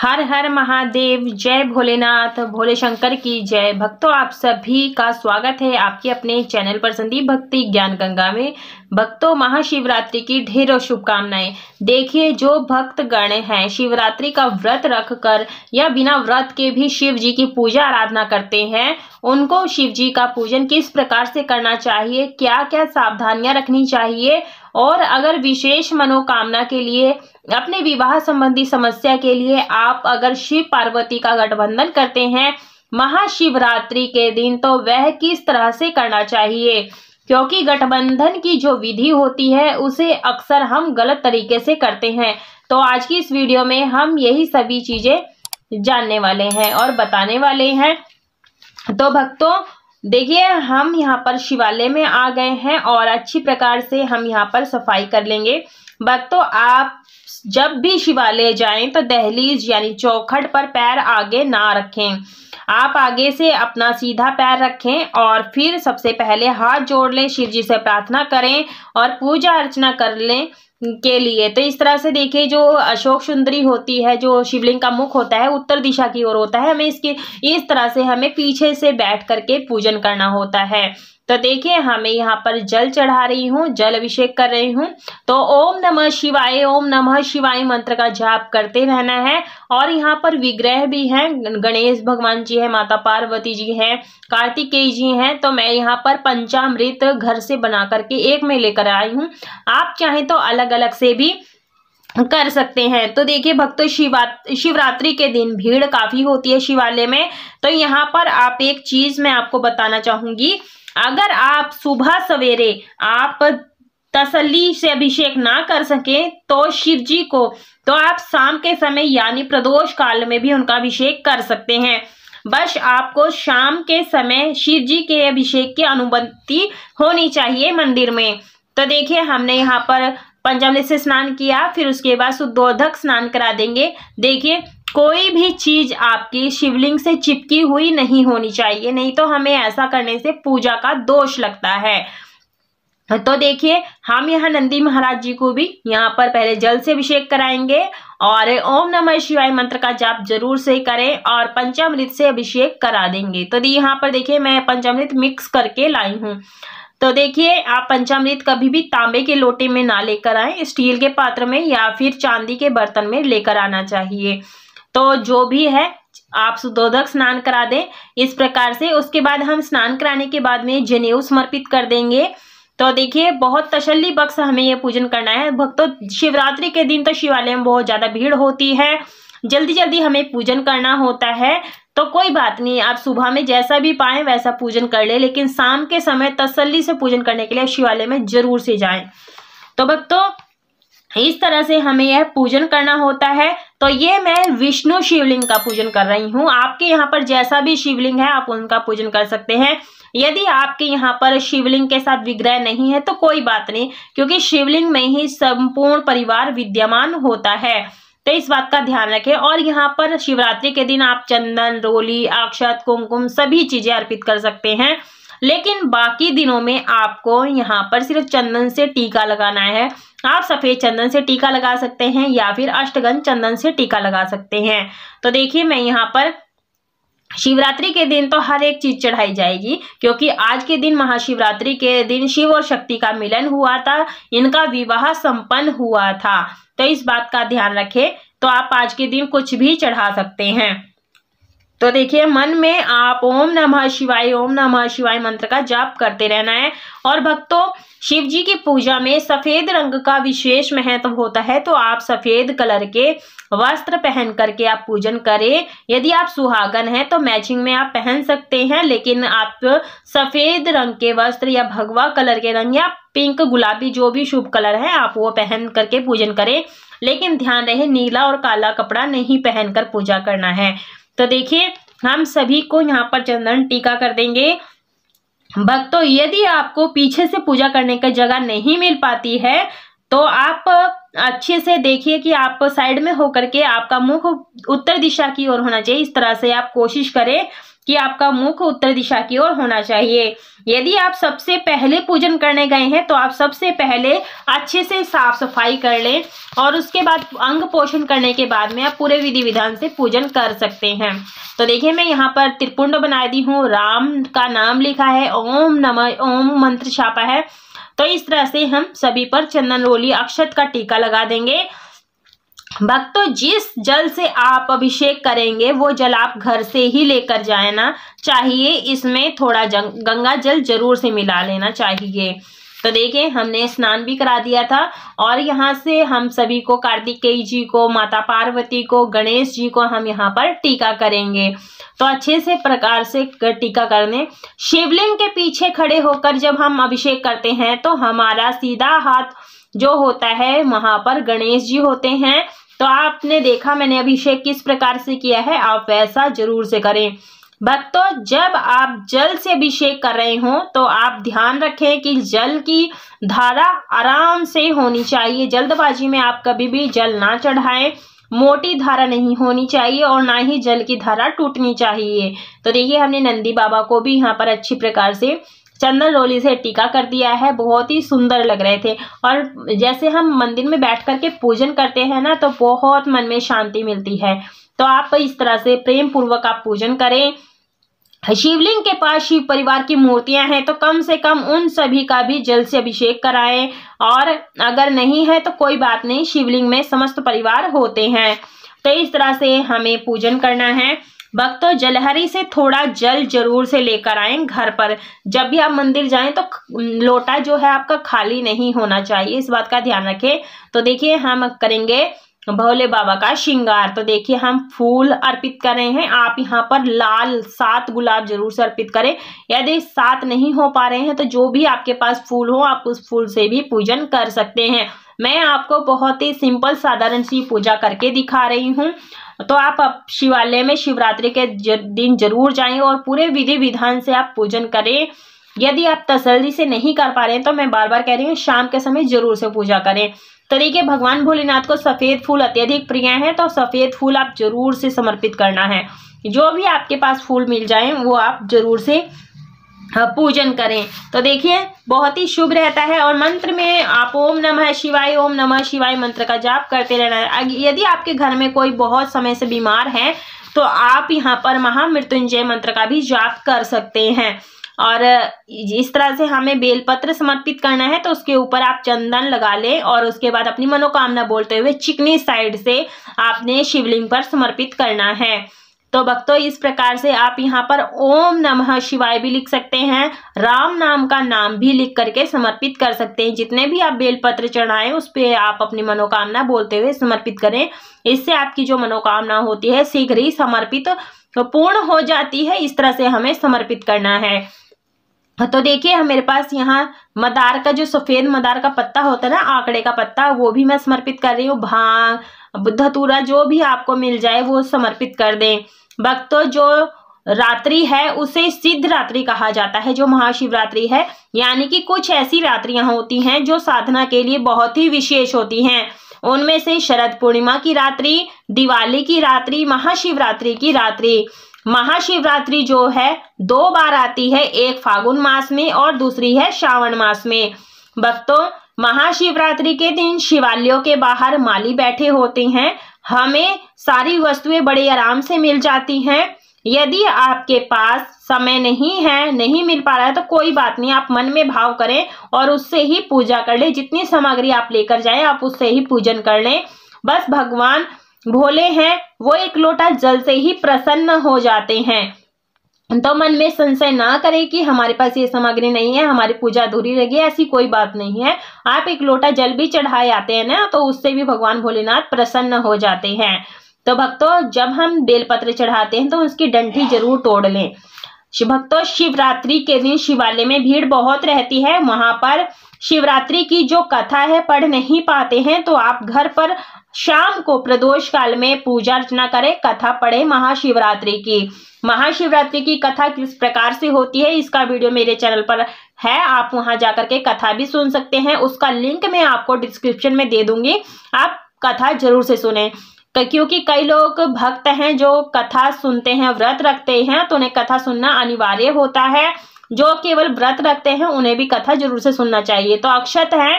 हर हर महादेव जय भोलेनाथ भोले शंकर की जय भक्तों आप सभी का स्वागत है आपके अपने चैनल पर संदीप भक्ति ज्ञान गंगा में भक्तों महाशिवरात्रि की ढेरों शुभकामनाएं देखिए जो भक्त गण हैं शिवरात्रि का व्रत रखकर या बिना व्रत के भी शिव जी की पूजा आराधना करते हैं उनको शिव जी का पूजन किस प्रकार से करना चाहिए क्या क्या सावधानियां रखनी चाहिए और अगर विशेष मनोकामना के लिए अपने विवाह संबंधी समस्या के लिए आप अगर शिव पार्वती का गठबंधन करते हैं महाशिवरात्रि के दिन तो वह किस तरह से करना चाहिए क्योंकि गठबंधन की जो विधि होती है उसे अक्सर हम गलत तरीके से करते हैं तो आज की इस वीडियो में हम यही सभी चीज़ें जानने वाले हैं और बताने वाले हैं तो भक्तों देखिए हम यहाँ पर शिवालय में आ गए हैं और अच्छी प्रकार से हम यहाँ पर सफाई कर लेंगे भक्तों आप जब भी शिवालय जाएं तो दहलीज यानी चौखट पर पैर आगे ना रखें आप आगे से अपना सीधा पैर रखें और फिर सबसे पहले हाथ जोड़ लें शिव जी से प्रार्थना करें और पूजा अर्चना कर लें के लिए तो इस तरह से देखिए जो अशोक सुंदरी होती है जो शिवलिंग का मुख होता है उत्तर दिशा की ओर होता है हमें इसके इस तरह से हमें पीछे से बैठ करके पूजन करना होता है तो देखिए हमें यहाँ पर जल चढ़ा रही हूँ जल अभिषेक कर रही हूँ तो ओम नमः शिवाय ओम नमः शिवाय मंत्र का जाप करते रहना है और यहाँ पर विग्रह भी हैं गणेश भगवान जी हैं माता पार्वती जी हैं कार्तिकेय जी हैं तो मैं यहाँ पर पंचामृत घर से बना करके एक में लेकर आई हूँ आप चाहें तो अलग अलग से भी कर सकते हैं तो देखिए भक्तों शिवा शिवरात्रि के दिन भीड़ काफ़ी होती है शिवालय में तो यहाँ पर आप एक चीज़ मैं आपको बताना चाहूँगी अगर आप सुबह सवेरे आप तसली से अभिषेक ना कर सके तो शिव जी को तो आप शाम के समय यानी प्रदोष काल में भी उनका अभिषेक कर सकते हैं बस आपको शाम के समय शिव जी के अभिषेक की अनुमति होनी चाहिए मंदिर में तो देखिए हमने यहाँ पर पंचमली से स्नान किया फिर उसके बाद शुद्धोधक स्नान करा देंगे देखिए कोई भी चीज आपकी शिवलिंग से चिपकी हुई नहीं होनी चाहिए नहीं तो हमें ऐसा करने से पूजा का दोष लगता है तो देखिए हम यहाँ नंदी महाराज जी को भी यहाँ पर पहले जल से अभिषेक कराएंगे और ओम नमः शिवाय मंत्र का जाप जरूर से करें और पंचामृत से अभिषेक करा देंगे तो दी यहाँ पर देखिए मैं पंचामृत मिक्स करके लाई हूँ तो देखिए आप पंचामृत कभी भी तांबे के लोटे में ना लेकर आए स्टील के पात्र में या फिर चांदी के बर्तन में लेकर आना चाहिए तो जो भी है आप सुदोधक स्नान करा दें इस प्रकार से उसके बाद हम स्नान कराने के बाद में जनेऊ समर्पित कर देंगे तो देखिए बहुत तसल्ली बख्श हमें यह पूजन करना है भक्तों शिवरात्रि के दिन तो शिवालय में बहुत ज़्यादा भीड़ होती है जल्दी जल्दी हमें पूजन करना होता है तो कोई बात नहीं आप सुबह में जैसा भी पाएं वैसा पूजन कर ले, लेकिन शाम के समय तसल्ली से पूजन करने के लिए शिवालय में जरूर से जाएं तो भक्तों इस तरह से हमें यह पूजन करना होता है तो ये मैं विष्णु शिवलिंग का पूजन कर रही हूँ आपके यहाँ पर जैसा भी शिवलिंग है आप उनका पूजन कर सकते हैं यदि आपके यहाँ पर शिवलिंग के साथ विग्रह नहीं है तो कोई बात नहीं क्योंकि शिवलिंग में ही संपूर्ण परिवार विद्यमान होता है तो इस बात का ध्यान रखें और यहाँ पर शिवरात्रि के दिन आप चंदन रोली अक्षत कुमकुम सभी चीजें अर्पित कर सकते हैं लेकिन बाकी दिनों में आपको यहाँ पर सिर्फ चंदन से टीका लगाना है आप सफ़ेद चंदन से टीका लगा सकते हैं या फिर अष्टगन चंदन से टीका लगा सकते हैं तो देखिए मैं यहाँ पर शिवरात्रि के दिन तो हर एक चीज चढ़ाई जाएगी क्योंकि आज के दिन महाशिवरात्रि के दिन शिव और शक्ति का मिलन हुआ था इनका विवाह संपन्न हुआ था तो इस बात का ध्यान रखें तो आप आज के दिन कुछ भी चढ़ा सकते हैं तो देखिए मन में आप ओम नमः शिवाय ओम नमः शिवाय मंत्र का जाप करते रहना है और भक्तों शिव जी की पूजा में सफ़ेद रंग का विशेष महत्व होता है तो आप सफ़ेद कलर के वस्त्र पहन करके आप पूजन करें यदि आप सुहागन हैं तो मैचिंग में आप पहन सकते हैं लेकिन आप सफ़ेद रंग के वस्त्र या भगवा कलर के रंग या पिंक गुलाबी जो भी शुभ कलर है आप वो पहन करके पूजन करें लेकिन ध्यान रहे नीला और काला कपड़ा नहीं पहनकर पूजा करना है तो देखिए हम सभी को यहाँ पर चंदन टीका कर देंगे भक्तों यदि आपको पीछे से पूजा करने का जगह नहीं मिल पाती है तो आप अच्छे से देखिए कि आप साइड में होकर के आपका मुख उत्तर दिशा की ओर होना चाहिए इस तरह से आप कोशिश करें कि आपका मुख उत्तर दिशा की ओर होना चाहिए यदि आप सबसे पहले पूजन करने गए हैं तो आप सबसे पहले अच्छे से साफ सफाई कर लें और उसके बाद अंग पोषण करने के बाद में आप पूरे विधि विधान से पूजन कर सकते हैं तो देखिए मैं यहाँ पर त्रिपुंड बना दी हूँ राम का नाम लिखा है ओम नम ओम मंत्र छापा है तो इस तरह से हम सभी पर चंदन रोली अक्षत का टीका लगा देंगे भक्तों तो जिस जल से आप अभिषेक करेंगे वो जल आप घर से ही लेकर जाना चाहिए इसमें थोड़ा गंगा जल जरूर से मिला लेना चाहिए तो देखिए हमने स्नान भी करा दिया था और यहाँ से हम सभी को कार्तिकेय जी को माता पार्वती को गणेश जी को हम यहाँ पर टीका करेंगे तो अच्छे से प्रकार से टीका करने शिवलिंग के पीछे खड़े होकर जब हम अभिषेक करते हैं तो हमारा सीधा हाथ जो होता है वहां पर गणेश जी होते हैं तो आपने देखा मैंने अभिषेक किस प्रकार से किया है आप वैसा जरूर से करें भक्तों जब आप जल से अभिषेक कर रहे हो तो आप ध्यान रखें कि जल की धारा आराम से होनी चाहिए जल्दबाजी में आप कभी भी जल ना चढ़ाएं मोटी धारा नहीं होनी चाहिए और ना ही जल की धारा टूटनी चाहिए तो देखिए हमने नंदी बाबा को भी यहाँ पर अच्छी प्रकार से चंदन रोली से टीका कर दिया है बहुत ही सुंदर लग रहे थे और जैसे हम मंदिर में बैठ करके पूजन करते हैं ना तो बहुत मन में शांति मिलती है तो आप इस तरह से प्रेम पूर्वक आप पूजन करें शिवलिंग के पास शिव परिवार की मूर्तियां हैं तो कम से कम उन सभी का भी जल से अभिषेक कराएं और अगर नहीं है तो कोई बात नहीं शिवलिंग में समस्त परिवार होते हैं तो इस तरह से हमें पूजन करना है भक्त जलहरी से थोड़ा जल जरूर से लेकर आए घर पर जब भी आप मंदिर जाएं तो लोटा जो है आपका खाली नहीं होना चाहिए इस बात का ध्यान रखें तो देखिए हम करेंगे भोले बाबा का श्रृंगार तो देखिए हम फूल अर्पित कर रहे हैं आप यहाँ पर लाल सात गुलाब जरूर से अर्पित करें यदि सात नहीं हो पा रहे हैं तो जो भी आपके पास फूल हो आप उस फूल से भी पूजन कर सकते हैं मैं आपको बहुत ही सिंपल साधारण सी पूजा करके दिखा रही हूँ तो आप शिवालय में शिवरात्रि के दिन जरूर जाएं और पूरे विधि विधान से आप पूजन करें यदि आप तसल्ली से नहीं कर पा रहे हैं तो मैं बार बार कह रही हूँ शाम के समय जरूर से पूजा करें तरीके भगवान भोलेनाथ को सफ़ेद फूल अत्यधिक प्रिय है तो सफ़ेद फूल आप जरूर से समर्पित करना है जो भी आपके पास फूल मिल जाए वो आप जरूर से पूजन करें तो देखिए बहुत ही शुभ रहता है और मंत्र में आप ओम नमः शिवाय ओम नमः शिवाय मंत्र का जाप करते रहना यदि आपके घर में कोई बहुत समय से बीमार है तो आप यहाँ पर महामृत्युंजय मंत्र का भी जाप कर सकते हैं और इस तरह से हमें बेलपत्र समर्पित करना है तो उसके ऊपर आप चंदन लगा लें और उसके बाद अपनी मनोकामना बोलते हुए चिकनी साइड से आपने शिवलिंग पर समर्पित करना है तो भक्तों इस प्रकार से आप यहाँ पर ओम नमः शिवाय भी लिख सकते हैं राम नाम का नाम भी लिख करके समर्पित कर सकते हैं जितने भी आप बेलपत्र चढ़ाएं उस पर आप अपनी मनोकामना बोलते हुए समर्पित करें इससे आपकी जो मनोकामना होती है शीघ्र ही समर्पित तो पूर्ण हो जाती है इस तरह से हमें समर्पित करना है तो देखिए मेरे पास यहाँ मदार का जो सफ़ेद मदार का पत्ता होता है ना आंकड़े का पत्ता वो भी मैं समर्पित कर रही हूँ भांग धतूरा जो भी आपको मिल जाए वो समर्पित कर दें भक्तों जो रात्रि है उसे सिद्ध रात्रि कहा जाता है जो महाशिवरात्रि है यानी कि कुछ ऐसी रात्रियां होती हैं जो साधना के लिए बहुत ही विशेष होती हैं उनमें से शरद पूर्णिमा की रात्रि दिवाली की रात्रि महाशिवरात्रि की रात्रि महाशिवरात्रि जो है दो बार आती है एक फागुन मास में और दूसरी है श्रावण मास में भक्तों महाशिवरात्रि के दिन शिवालयों के बाहर माली बैठे होते हैं हमें सारी वस्तुएं बड़े आराम से मिल जाती हैं यदि आपके पास समय नहीं है नहीं मिल पा रहा है तो कोई बात नहीं आप मन में भाव करें और उससे ही पूजा कर लें जितनी सामग्री आप लेकर जाएं आप उससे ही पूजन कर लें बस भगवान भोले हैं वो एक लोटा जल से ही प्रसन्न हो जाते हैं तो मन में संशय ना करें कि हमारे पास ये सामग्री नहीं है हमारी पूजा अधूरी रह गई ऐसी कोई बात नहीं है आप एक लोटा जल भी चढ़ाए आते हैं ना तो उससे भी भगवान भोलेनाथ प्रसन्न हो जाते हैं तो भक्तों जब हम बेलपत्र चढ़ाते हैं तो उसकी डंठी जरूर तोड़ लें भक्तों शिवरात्रि के दिन शिवालय में भीड़ बहुत रहती है वहां पर शिवरात्रि की जो कथा है पढ़ नहीं पाते हैं तो आप घर पर शाम को प्रदोष काल में पूजा अर्चना करें कथा पढ़े महाशिवरात्रि की महाशिवरात्रि की कथा किस प्रकार से होती है इसका वीडियो मेरे चैनल पर है आप वहां जाकर के कथा भी सुन सकते हैं उसका लिंक मैं आपको डिस्क्रिप्शन में दे दूंगी आप कथा जरूर से सुने क्योंकि कई लोग भक्त हैं जो कथा सुनते हैं व्रत रखते हैं तो उन्हें कथा सुनना अनिवार्य होता है जो केवल व्रत रखते हैं उन्हें भी कथा जरूर से सुनना चाहिए तो अक्षत है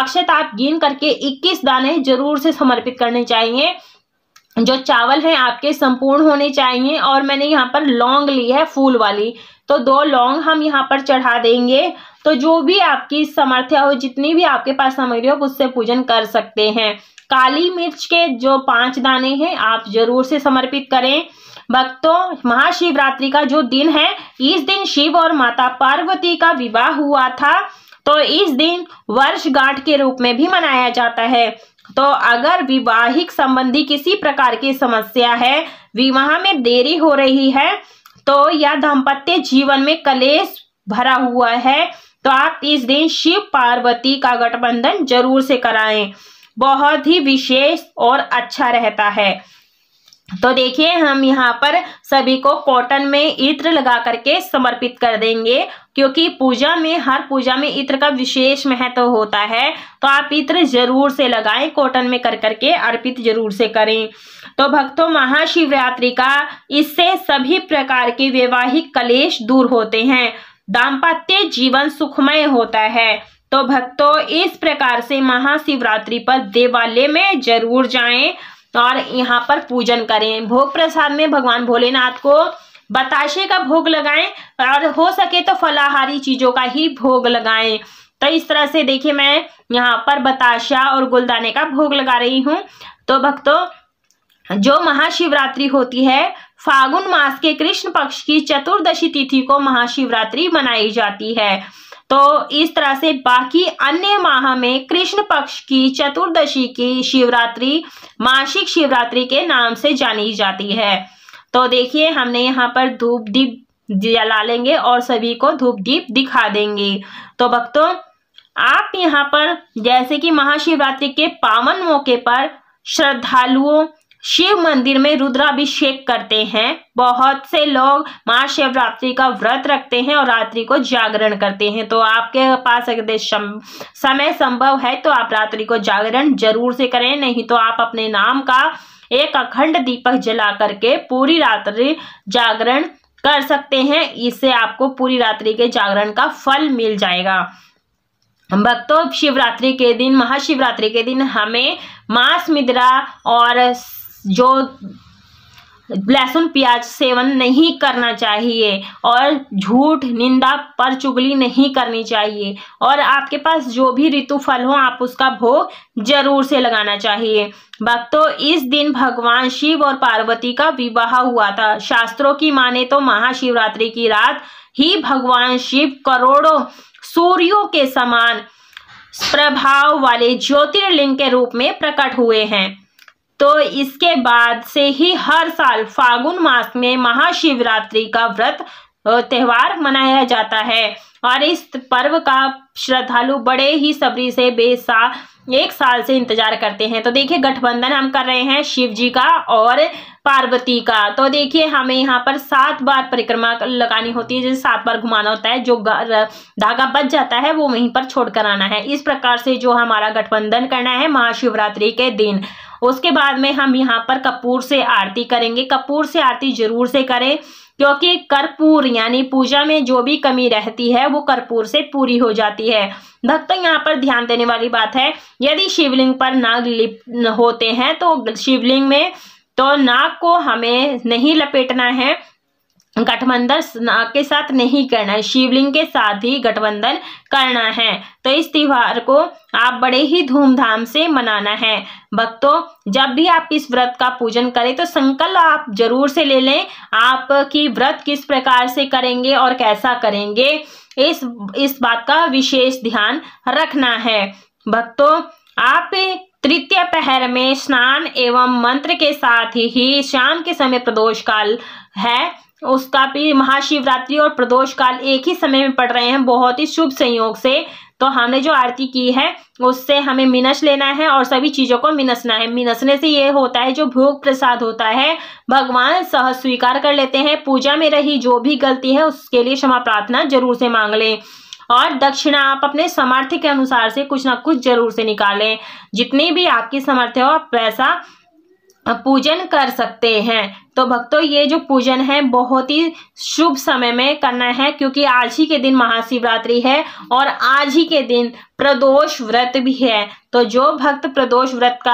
अक्षत आप गिन करके इक्कीस दाने जरूर से समर्पित करने चाहिए जो चावल हैं आपके संपूर्ण होने चाहिए और मैंने यहाँ पर लौंग ली है फूल वाली तो दो लौंग हम यहाँ पर चढ़ा देंगे तो जो भी आपकी सामर्थ्य हो जितनी भी आपके पास सामग्री हो उससे पूजन कर सकते हैं काली मिर्च के जो पांच दाने हैं आप जरूर से समर्पित करें भक्तों महाशिवरात्रि का जो दिन है इस दिन शिव और माता पार्वती का विवाह हुआ था तो इस दिन वर्षगांठ के रूप में भी मनाया जाता है तो अगर विवाहिक संबंधी किसी प्रकार की समस्या है विवाह में देरी हो रही है तो या दाम्पत्य जीवन में कलेश भरा हुआ है तो आप इस दिन शिव पार्वती का गठबंधन जरूर से कराएं बहुत ही विशेष और अच्छा रहता है तो देखिए हम यहाँ पर सभी को कॉटन में इत्र लगा करके समर्पित कर देंगे क्योंकि पूजा में हर पूजा में इत्र का विशेष महत्व तो होता है तो आप इत्र जरूर से लगाएं कॉटन में कर करके अर्पित जरूर से करें तो भक्तों महाशिवरात्रि का इससे सभी प्रकार के वैवाहिक कलेश दूर होते हैं दाम्पत्य जीवन सुखमय होता है तो भक्तों इस प्रकार से महाशिवरात्रि पर देवालय में जरूर जाएं और यहाँ पर पूजन करें भोग प्रसाद में भगवान भोलेनाथ को बताशे का भोग लगाएं और हो सके तो फलाहारी चीज़ों का ही भोग लगाएं तो इस तरह से देखिए मैं यहाँ पर बताशा और गुलदाने का भोग लगा रही हूँ तो भक्तों जो महाशिवरात्रि होती है फागुन मास के कृष्ण पक्ष की चतुर्दशी तिथि को महाशिवरात्रि मनाई जाती है तो इस तरह से बाकी अन्य माह में कृष्ण पक्ष की चतुर्दशी की शिवरात्रि मासिक शिवरात्रि के नाम से जानी जाती है तो देखिए हमने यहाँ पर धूप दीप जला लेंगे और सभी को धूप दीप दिखा देंगे तो भक्तों आप यहाँ पर जैसे कि महाशिवरात्रि के पावन मौके पर श्रद्धालुओं शिव मंदिर में रुद्राभिषेक करते हैं बहुत से लोग महाशिवरात्रि का व्रत रखते हैं और रात्रि को जागरण करते हैं तो आपके पास अगर समय संभव है तो आप रात्रि को जागरण जरूर से करें नहीं तो आप अपने नाम का एक अखंड दीपक जला करके पूरी रात्रि जागरण कर सकते हैं इससे आपको पूरी रात्रि के जागरण का फल मिल जाएगा भक्तों शिवरात्रि के दिन महाशिवरात्रि के दिन हमें मांस मिद्रा और जो लहसुन प्याज सेवन नहीं करना चाहिए और झूठ निंदा पर चुगली नहीं करनी चाहिए और आपके पास जो भी ऋतु फल हो आप उसका भोग जरूर से लगाना चाहिए भक्तों इस दिन भगवान शिव और पार्वती का विवाह हुआ था शास्त्रों की माने तो महाशिवरात्रि की रात ही भगवान शिव करोड़ों सूर्यों के समान प्रभाव वाले ज्योतिर्लिंग के रूप में प्रकट हुए हैं तो इसके बाद से ही हर साल फागुन मास में महाशिवरात्रि का व्रत त्यौहार मनाया जाता है और इस पर्व का श्रद्धालु बड़े ही सब्री से बेसा एक साल से इंतजार करते हैं तो देखिए गठबंधन हम कर रहे हैं शिव जी का और पार्वती का तो देखिए हमें यहाँ पर सात बार परिक्रमा लगानी होती है जैसे सात बार घुमाना होता है जो धागा बच जाता है वो वहीं पर छोड़कर आना है इस प्रकार से जो हमारा गठबंधन करना है महाशिवरात्रि के दिन उसके बाद में हम यहाँ पर कपूर से आरती करेंगे कपूर से आरती जरूर से करें क्योंकि कर्पूर यानी पूजा में जो भी कमी रहती है वो कर्पूर से पूरी हो जाती है भक्तों यहाँ पर ध्यान देने वाली बात है यदि शिवलिंग पर नाग लिप होते हैं तो शिवलिंग में तो नाग को हमें नहीं लपेटना है गठबंधन के साथ नहीं करना है शिवलिंग के साथ ही गठबंधन करना है तो इस त्योहार को आप बड़े ही धूमधाम से मनाना है भक्तों जब भी आप इस व्रत का पूजन करें तो संकल्प आप जरूर से ले लें आप की व्रत किस प्रकार से करेंगे और कैसा करेंगे इस इस बात का विशेष ध्यान रखना है भक्तों आप तृतीय पहर में स्नान एवं मंत्र के साथ ही शाम के समय प्रदोष काल है उसका भी महाशिवरात्रि और प्रदोष काल एक ही समय में पड़ रहे हैं बहुत ही शुभ संयोग से तो हमने जो आरती की है उससे हमें मिनस लेना है और सभी चीज़ों को मिनसना है मिनसने से ये होता है जो भोग प्रसाद होता है भगवान सहज स्वीकार कर लेते हैं पूजा में रही जो भी गलती है उसके लिए क्षमा प्रार्थना जरूर से मांग लें और दक्षिणा आप अपने सामर्थ्य के अनुसार से कुछ ना कुछ जरूर से निकालें जितनी भी आपकी सामर्थ्य हो आप पैसा पूजन कर सकते हैं तो भक्तों ये जो पूजन है बहुत ही शुभ समय में करना है क्योंकि आज ही के दिन महाशिवरात्रि है और आज ही के दिन प्रदोष व्रत भी है तो जो भक्त प्रदोष व्रत का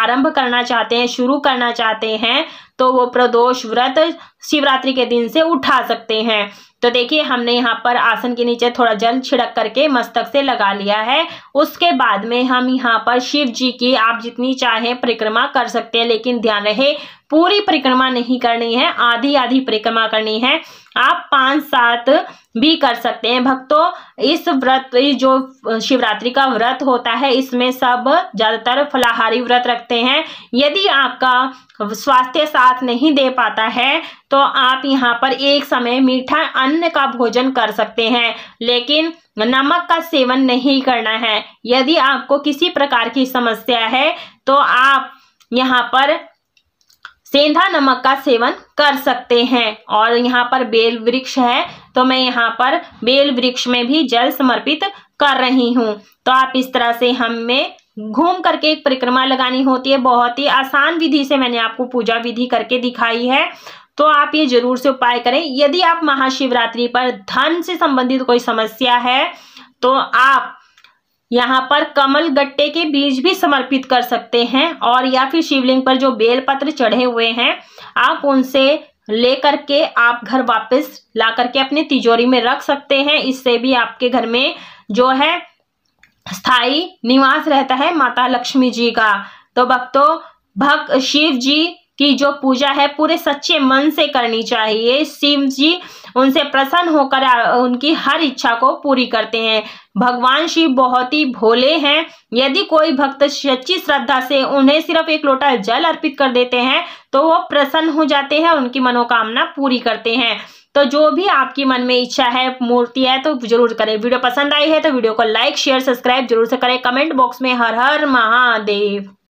आरंभ करना चाहते हैं शुरू करना चाहते हैं तो वो प्रदोष व्रत शिवरात्रि के दिन से उठा सकते हैं तो देखिए हमने यहाँ पर आसन के नीचे थोड़ा जल छिड़क करके मस्तक से लगा लिया है उसके बाद में हम यहाँ पर शिव जी की आप जितनी चाहे परिक्रमा कर सकते हैं लेकिन ध्यान रहे पूरी परिक्रमा नहीं करनी है आधी आधी परिक्रमा करनी है आप पाँच सात भी कर सकते हैं भक्तों इस व्रत जो शिवरात्रि का व्रत होता है इसमें सब ज़्यादातर फलाहारी व्रत रखते हैं यदि आपका स्वास्थ्य साथ नहीं दे पाता है तो आप यहाँ पर एक समय मीठा अन्न का भोजन कर सकते हैं लेकिन नमक का सेवन नहीं करना है यदि आपको किसी प्रकार की समस्या है तो आप यहाँ पर सेंधा नमक का सेवन कर सकते हैं और यहाँ पर बेल वृक्ष है तो मैं यहाँ पर बेल वृक्ष में भी जल समर्पित कर रही हूँ तो आप इस तरह से हमें घूम करके एक परिक्रमा लगानी होती है बहुत ही आसान विधि से मैंने आपको पूजा विधि करके दिखाई है तो आप ये जरूर से उपाय करें यदि आप महाशिवरात्रि पर धन से संबंधित कोई समस्या है तो आप यहाँ पर कमल गट्टे के बीज भी समर्पित कर सकते हैं और या फिर शिवलिंग पर जो बेल पत्र चढ़े हुए हैं आप उनसे लेकर के आप घर वापस ला करके अपने तिजोरी में रख सकते हैं इससे भी आपके घर में जो है स्थायी निवास रहता है माता लक्ष्मी जी का तो भक्तों भक्त शिव जी की जो पूजा है पूरे सच्चे मन से करनी चाहिए शिव जी उनसे प्रसन्न होकर उनकी हर इच्छा को पूरी करते हैं भगवान शिव बहुत ही भोले हैं यदि कोई भक्त सच्ची श्रद्धा से उन्हें सिर्फ एक लोटा जल अर्पित कर देते हैं तो वो प्रसन्न हो जाते हैं उनकी मनोकामना पूरी करते हैं तो जो भी आपकी मन में इच्छा है मूर्ति है तो जरूर करें वीडियो पसंद आई है तो वीडियो को लाइक शेयर सब्सक्राइब जरूर से करें कमेंट बॉक्स में हर हर महादेव